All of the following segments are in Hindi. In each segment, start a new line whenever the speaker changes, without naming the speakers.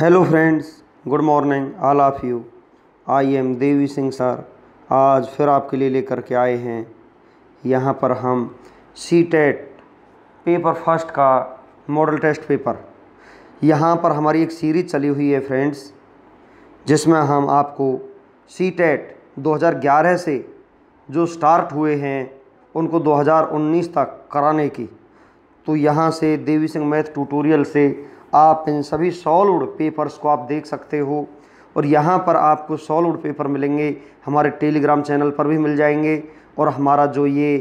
Hello friends good morning all of you I am Devi Singh sir आज फिर आपके लिए लेकर के आए हैं यहाँ पर हम C TET e paper first का मॉडल टेस्ट पेपर यहाँ पर हमारी एक सीरीज चली हुई है फ्रेंड्स जिसमें हम आपको सी टेट 2011 से जो स्टार्ट हुए हैं उनको 2019 तक कराने की तो यहाँ से देवी सिंह मैथ ट्यूटोरियल से आप इन सभी सॉलिड पेपर्स को आप देख सकते हो और यहाँ पर आपको सॉलिड पेपर मिलेंगे हमारे टेलीग्राम चैनल पर भी मिल जाएंगे और हमारा जो ये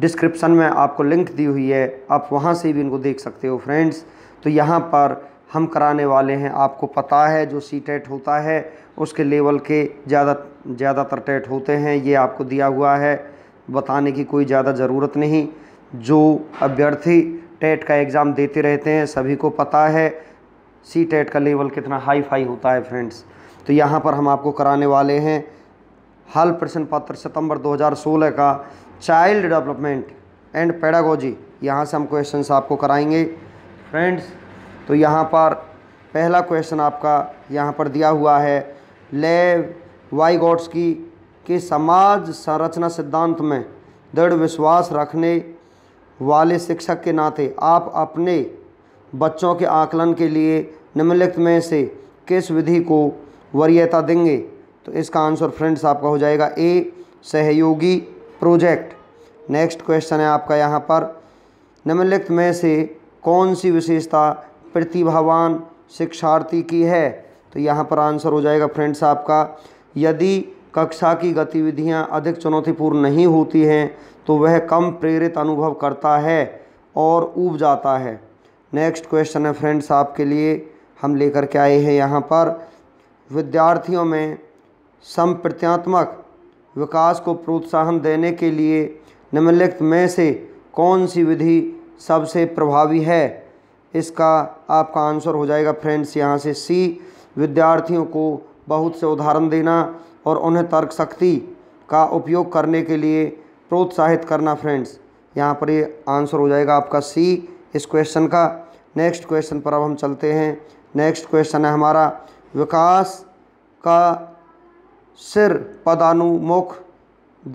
डिस्क्रिप्शन में आपको लिंक दी हुई है आप वहाँ से भी इनको देख सकते हो फ्रेंड्स तो यहाँ पर हम कराने वाले हैं आपको पता है जो सी टेट होता है उसके लेवल के ज़्यादा ज़्यादातर टेट होते हैं ये आपको दिया हुआ है बताने की कोई ज़्यादा ज़रूरत नहीं जो अभ्यर्थी टेट का एग्ज़ाम देते रहते हैं सभी को पता है सी टेट का लेवल कितना हाई फाई होता है फ्रेंड्स तो यहाँ पर हम आपको कराने वाले हैं हल प्रश्न पत्र सितंबर 2016 का चाइल्ड डेवलपमेंट एंड पैडागोजी यहाँ से हम क्वेश्चन आपको कराएंगे फ्रेंड्स तो यहाँ पर पहला क्वेश्चन आपका यहाँ पर दिया हुआ है लेव वाई गॉड्स की के समाज संरचना सिद्धांत में दृढ़ विश्वास रखने वाले शिक्षक के नाते आप अपने बच्चों के आकलन के लिए निम्नलिखित में से किस विधि को वरीयता देंगे तो इसका आंसर फ्रेंड्स आपका हो जाएगा ए सहयोगी प्रोजेक्ट नेक्स्ट क्वेश्चन है आपका यहाँ पर निम्नलिखित में से कौन सी विशेषता प्रतिभावान शिक्षार्थी की है तो यहाँ पर आंसर हो जाएगा फ्रेंड्स आपका यदि कक्षा की गतिविधियाँ अधिक चुनौतीपूर्ण नहीं होती हैं तो वह कम प्रेरित अनुभव करता है और ऊब जाता है नेक्स्ट क्वेश्चन है फ्रेंड्स आपके लिए हम लेकर के आए हैं यहाँ पर विद्यार्थियों में संप्रत्यात्मक विकास को प्रोत्साहन देने के लिए निम्नलिखित में से कौन सी विधि सबसे प्रभावी है इसका आपका आंसर हो जाएगा फ्रेंड्स यहाँ से सी विद्यार्थियों को बहुत से उदाहरण देना और उन्हें तर्क शक्ति का उपयोग करने के लिए प्रोत्साहित करना फ्रेंड्स यहाँ पर ये आंसर हो जाएगा आपका सी इस क्वेश्चन का नेक्स्ट क्वेश्चन पर अब हम चलते हैं नेक्स्ट क्वेश्चन है हमारा विकास का सिर पदानुमुख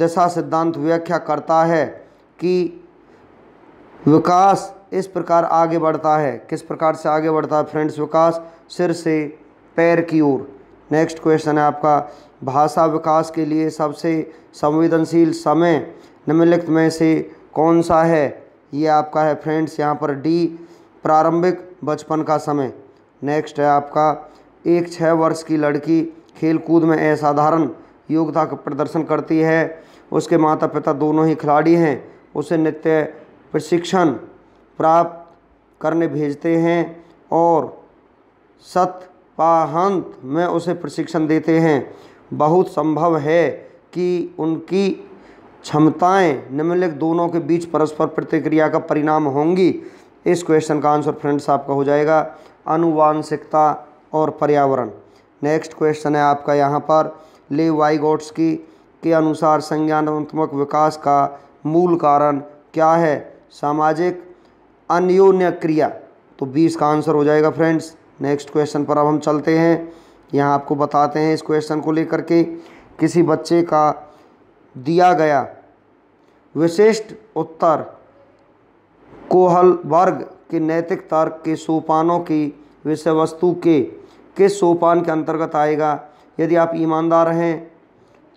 दिशा सिद्धांत व्याख्या करता है कि विकास इस प्रकार आगे बढ़ता है किस प्रकार से आगे बढ़ता है फ्रेंड्स विकास सिर से पैर की ओर नेक्स्ट क्वेश्चन है आपका भाषा विकास के लिए सबसे संवेदनशील समय निम्नलिखित में से कौन सा है ये आपका है फ्रेंड्स यहाँ पर डी प्रारंभिक बचपन का समय नेक्स्ट है आपका एक छः वर्ष की लड़की खेलकूद में असाधारण योग्यता का प्रदर्शन करती है उसके माता पिता दोनों ही खिलाड़ी हैं उसे नित्य प्रशिक्षण प्राप्त करने भेजते हैं और सतपाहंत में उसे प्रशिक्षण देते हैं बहुत संभव है कि उनकी क्षमताएं निम्नलिखित दोनों के बीच परस्पर प्रतिक्रिया का परिणाम होंगी इस क्वेश्चन का आंसर फ्रेंड्स आपका हो जाएगा अनुवांशिकता और पर्यावरण नेक्स्ट क्वेश्चन है आपका यहाँ पर ले की के अनुसार संज्ञानात्मक विकास का मूल कारण क्या है सामाजिक अन्योन्य क्रिया तो बीस का आंसर हो जाएगा फ्रेंड्स नेक्स्ट क्वेश्चन पर अब हम चलते हैं यहाँ आपको बताते हैं इस क्वेश्चन को लेकर के किसी बच्चे का दिया गया विशिष्ट उत्तर कोहल वर्ग के नैतिक तर्क के सोपानों की विषय वस्तु के किस सोपान के अंतर्गत आएगा यदि आप ईमानदार हैं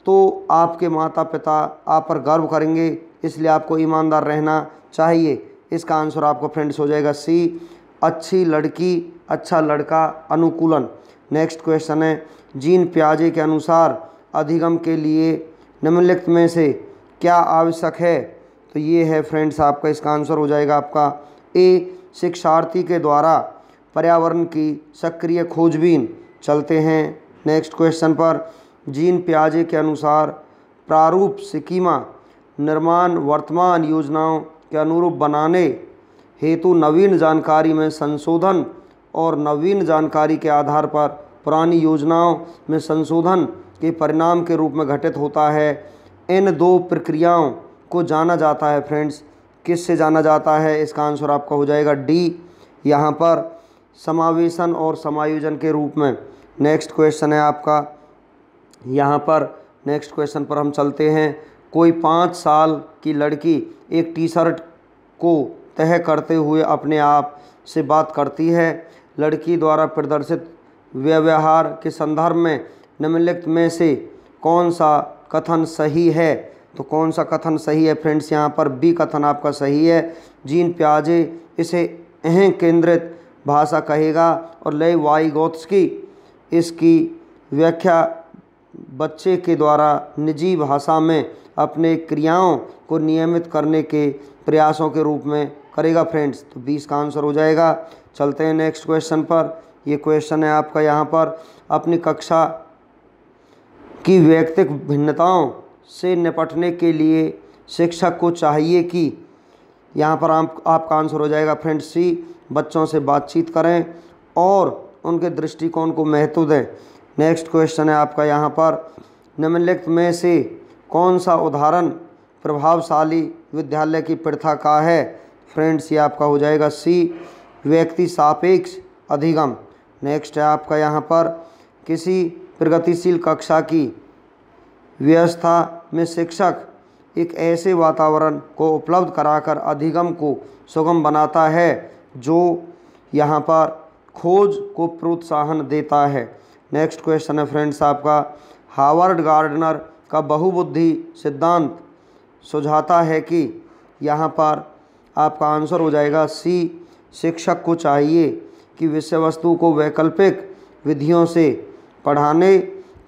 तो आपके माता पिता आप पर गर्व करेंगे इसलिए आपको ईमानदार रहना चाहिए इसका आंसर आपको फ्रेंड्स हो जाएगा सी अच्छी लड़की अच्छा लड़का अनुकूलन नेक्स्ट क्वेश्चन है जीन प्याजे के अनुसार अधिगम के लिए निम्नलिखित में से क्या आवश्यक है तो ये है फ्रेंड्स आपका इसका आंसर हो जाएगा आपका ए शिक्षार्थी के द्वारा पर्यावरण की सक्रिय खोजबीन चलते हैं नेक्स्ट क्वेश्चन पर जीन प्याजे के अनुसार प्रारूप सिकीमा निर्माण वर्तमान योजनाओं के अनुरूप बनाने हेतु नवीन जानकारी में संशोधन और नवीन जानकारी के आधार पर पुरानी योजनाओं में संशोधन के परिणाम के रूप में घटित होता है इन दो प्रक्रियाओं को जाना जाता है फ्रेंड्स किस से जाना जाता है इसका आंसर आपका हो जाएगा डी यहाँ पर समावेशन और समायोजन के रूप में नेक्स्ट क्वेश्चन है आपका यहाँ पर नेक्स्ट क्वेश्चन पर हम चलते हैं कोई पाँच साल की लड़की एक टी शर्ट को तय करते हुए अपने आप से बात करती है लड़की द्वारा प्रदर्शित व्यवहार के संदर्भ में निम्नलिखित में से कौन सा कथन सही है तो कौन सा कथन सही है फ्रेंड्स यहाँ पर बी कथन आपका सही है जीन प्याजे इसे अह केंद्रित भाषा कहेगा और लय वाई गोत्सकी इसकी व्याख्या बच्चे के द्वारा निजी भाषा में अपने क्रियाओं को नियमित करने के प्रयासों के रूप में करेगा फ्रेंड्स तो बीस का आंसर हो जाएगा चलते हैं नेक्स्ट क्वेश्चन पर ये क्वेश्चन है आपका यहाँ पर अपनी कक्षा की व्यक्तिक भिन्नताओं से निपटने के लिए शिक्षक को चाहिए कि यहाँ पर आप आपका आंसर हो जाएगा फ्रेंड सी बच्चों से बातचीत करें और उनके दृष्टिकोण को महत्व दें नेक्स्ट क्वेश्चन है आपका यहाँ पर निम्नलिखित में से कौन सा उदाहरण प्रभावशाली विद्यालय की प्रथा का है फ्रेंड्स ये आपका हो जाएगा सी व्यक्ति सापेक्ष अधिगम नेक्स्ट है आपका यहाँ पर किसी प्रगतिशील कक्षा की व्यवस्था में शिक्षक एक ऐसे वातावरण को उपलब्ध कराकर अधिगम को सुगम बनाता है जो यहाँ पर खोज को प्रोत्साहन देता है नेक्स्ट क्वेश्चन है फ्रेंड्स आपका हावर्ड गार्डनर का बहुबुद्धि सिद्धांत सुझाता है कि यहाँ पर आपका आंसर हो जाएगा सी शिक्षक को चाहिए कि विषय वस्तु को वैकल्पिक विधियों से पढ़ाने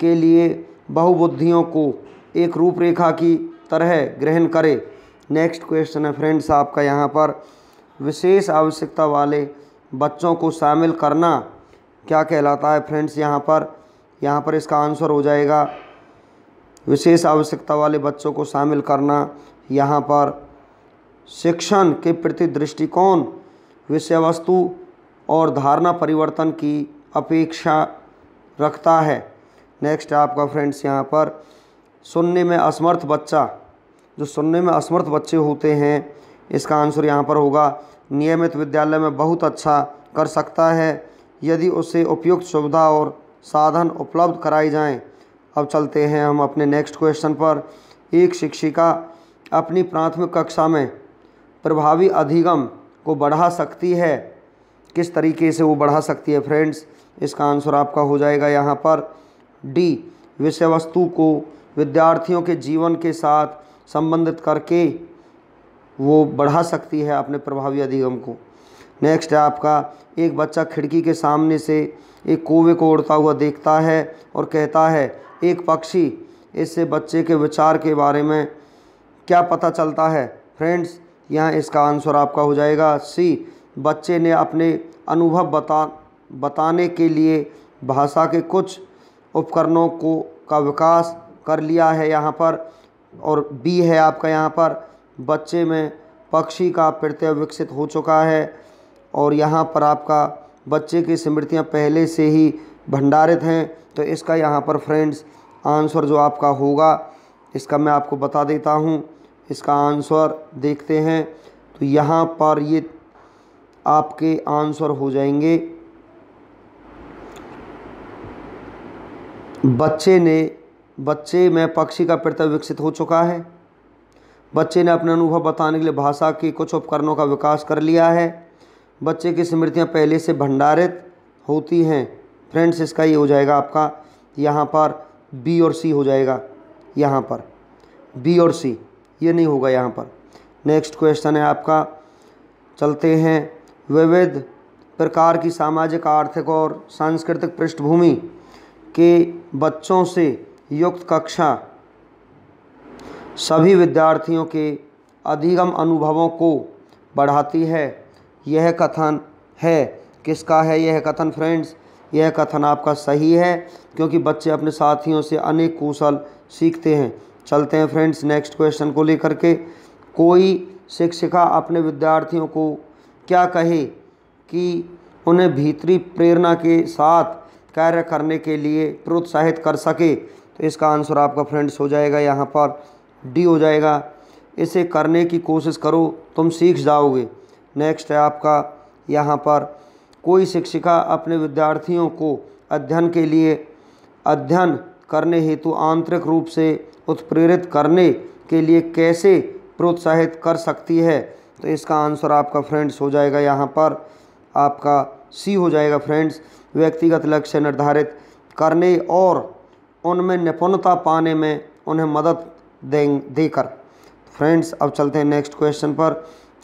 के लिए बहुबुद्धियों को एक रूपरेखा की तरह ग्रहण करें नेक्स्ट क्वेश्चन है फ्रेंड्स आपका यहाँ पर विशेष आवश्यकता वाले बच्चों को शामिल करना क्या कहलाता है फ्रेंड्स यहाँ पर यहाँ पर इसका आंसर हो जाएगा विशेष आवश्यकता वाले बच्चों को शामिल करना यहाँ पर शिक्षण के प्रति दृष्टिकोण विषय वस्तु और धारणा परिवर्तन की अपेक्षा रखता है नेक्स्ट आपका फ्रेंड्स यहाँ पर सुनने में असमर्थ बच्चा जो सुनने में असमर्थ बच्चे होते हैं इसका आंसर यहाँ पर होगा नियमित विद्यालय में बहुत अच्छा कर सकता है यदि उसे उपयुक्त सुविधा और साधन उपलब्ध कराए जाएं। अब चलते हैं हम अपने नेक्स्ट क्वेश्चन पर एक शिक्षिका अपनी प्राथमिक कक्षा में प्रभावी अधिगम को बढ़ा सकती है किस तरीके से वो बढ़ा सकती है फ्रेंड्स इसका आंसर आपका हो जाएगा यहाँ पर डी विषय वस्तु को विद्यार्थियों के जीवन के साथ संबंधित करके वो बढ़ा सकती है अपने प्रभावी अधिगम को नेक्स्ट है आपका एक बच्चा खिड़की के सामने से एक कोवे को उड़ता हुआ देखता है और कहता है एक पक्षी इससे बच्चे के विचार के बारे में क्या पता चलता है फ्रेंड्स यहाँ इसका आंसर आपका हो जाएगा सी बच्चे ने अपने अनुभव बता बताने के लिए भाषा के कुछ उपकरणों को का विकास कर लिया है यहाँ पर और बी है आपका यहाँ पर बच्चे में पक्षी का प्रत्यय विकसित हो चुका है और यहाँ पर आपका बच्चे की स्मृतियाँ पहले से ही भंडारित हैं तो इसका यहाँ पर फ्रेंड्स आंसर जो आपका होगा इसका मैं आपको बता देता हूँ इसका आंसर देखते हैं तो यहाँ पर ये आपके आंसर हो जाएंगे बच्चे ने बच्चे में पक्षी का प्रत्यय विकसित हो चुका है बच्चे ने अपना अनुभव बताने के लिए भाषा के कुछ उपकरणों का विकास कर लिया है बच्चे की स्मृतियाँ पहले से भंडारित होती हैं फ्रेंड्स इसका ये हो जाएगा आपका यहाँ पर बी और सी हो जाएगा यहाँ पर बी और सी ये नहीं होगा यहाँ पर नेक्स्ट क्वेश्चन है आपका चलते हैं विविध प्रकार की सामाजिक आर्थिक और सांस्कृतिक पृष्ठभूमि के बच्चों से युक्त कक्षा सभी विद्यार्थियों के अधिगम अनुभवों को बढ़ाती है यह कथन है किसका है यह कथन फ्रेंड्स यह कथन आपका सही है क्योंकि बच्चे अपने साथियों से अनेक कौशल सीखते हैं चलते हैं फ्रेंड्स नेक्स्ट क्वेश्चन को लेकर के कोई शिक्षिका अपने विद्यार्थियों को क्या कहे कि उन्हें भीतरी प्रेरणा के साथ कार्य करने के लिए प्रोत्साहित कर सके तो इसका आंसर आपका फ्रेंड्स हो जाएगा यहाँ पर डी हो जाएगा इसे करने की कोशिश करो तुम सीख जाओगे नेक्स्ट है आपका यहाँ पर कोई शिक्षिका अपने विद्यार्थियों को अध्ययन के लिए अध्ययन करने हेतु आंतरिक रूप से उत्प्रेरित करने के लिए कैसे प्रोत्साहित कर सकती है तो इसका आंसर आपका फ्रेंड्स हो जाएगा यहाँ पर आपका सी हो जाएगा फ्रेंड्स व्यक्तिगत लक्ष्य निर्धारित करने और उनमें निपुणता पाने में उन्हें मदद दें देकर फ्रेंड्स अब चलते हैं नेक्स्ट क्वेश्चन पर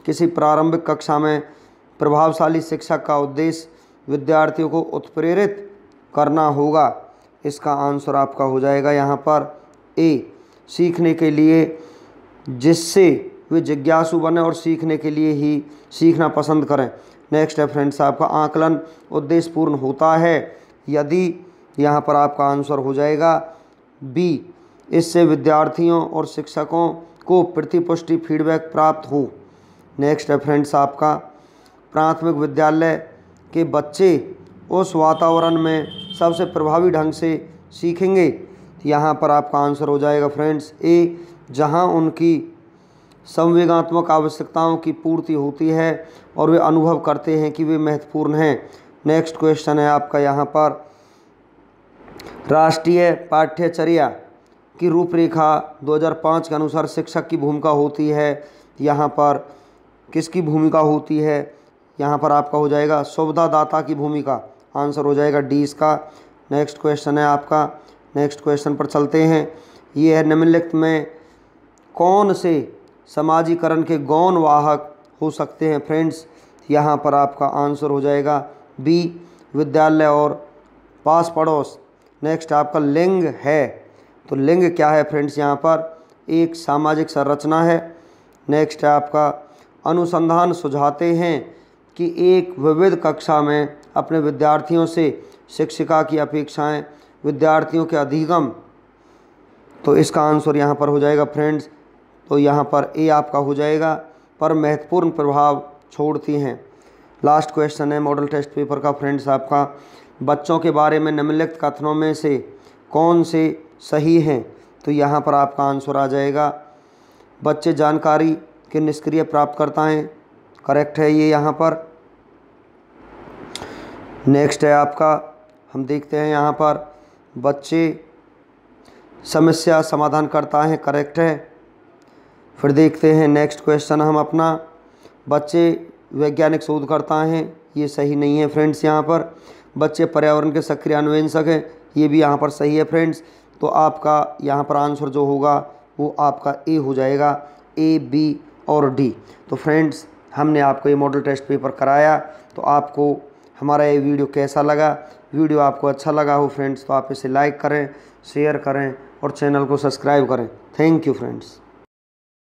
किसी प्रारंभिक कक्षा में प्रभावशाली शिक्षक का उद्देश्य विद्यार्थियों को उत्प्रेरित करना होगा इसका आंसर आपका हो जाएगा यहाँ पर ए सीखने के लिए जिससे वे जिज्ञासु बने और सीखने के लिए ही सीखना पसंद करें नेक्स्ट है फ्रेंड्स आपका आकलन उद्देश्य पूर्ण होता है यदि यहाँ पर आपका आंसर हो जाएगा बी इससे विद्यार्थियों और शिक्षकों को प्रतिपुष्टि फीडबैक प्राप्त हो नेक्स्ट है फ्रेंड्स आपका प्राथमिक विद्यालय के बच्चे उस वातावरण में सबसे प्रभावी ढंग से सीखेंगे यहाँ पर आपका आंसर हो जाएगा फ्रेंड्स ए जहाँ उनकी संवेगात्मक आवश्यकताओं की पूर्ति होती है और वे अनुभव करते हैं कि वे महत्वपूर्ण हैं नेक्स्ट क्वेश्चन है आपका यहाँ पर राष्ट्रीय पाठ्यचर्या की रूपरेखा 2005 के अनुसार शिक्षक की भूमिका होती है यहाँ पर किसकी भूमिका होती है यहाँ पर आपका हो जाएगा सुविधादाता की भूमिका आंसर हो जाएगा डी इसका नेक्स्ट क्वेश्चन है आपका नेक्स्ट क्वेश्चन पर चलते हैं ये है निम्नलिखित में कौन से समाजीकरण के गौन वाहक हो सकते हैं फ्रेंड्स यहाँ पर आपका आंसर हो जाएगा बी विद्यालय और पास पड़ोस नेक्स्ट आपका लिंग है तो लिंग क्या है फ्रेंड्स यहाँ पर एक सामाजिक संरचना है नेक्स्ट है आपका अनुसंधान सुझाते हैं कि एक विविध कक्षा में अपने विद्यार्थियों से शिक्षिका की अपेक्षाएं विद्यार्थियों के अधिगम तो इसका आंसर यहाँ पर हो जाएगा फ्रेंड्स तो यहाँ पर ए आपका हो जाएगा पर महत्वपूर्ण प्रभाव छोड़ती हैं लास्ट क्वेश्चन है मॉडल टेस्ट पेपर का फ्रेंड्स आपका बच्चों के बारे में निम्नलिखित कथनों में से कौन से सही हैं तो यहाँ पर आपका आंसर आ जाएगा बच्चे जानकारी के निष्क्रिय प्राप्तकर्ता हैं करेक्ट है ये यहाँ पर नेक्स्ट है आपका हम देखते हैं यहाँ पर बच्चे समस्या समाधान करता है करेक्ट है फिर देखते हैं नेक्स्ट क्वेश्चन हम अपना बच्चे वैज्ञानिक शोधकर्ता हैं ये सही नहीं है फ्रेंड्स यहाँ पर बच्चे पर्यावरण के सक्रिय अन्वेषक हैं ये भी यहाँ पर सही है फ्रेंड्स तो आपका यहाँ पर आंसर जो होगा वो आपका ए हो जाएगा ए बी और डी तो फ्रेंड्स हमने आपको ये मॉडल टेस्ट पेपर कराया तो आपको हमारा ये वीडियो कैसा लगा वीडियो आपको अच्छा लगा हो फ्रेंड्स तो आप इसे लाइक करें शेयर करें और चैनल को सब्सक्राइब करें थैंक यू फ्रेंड्स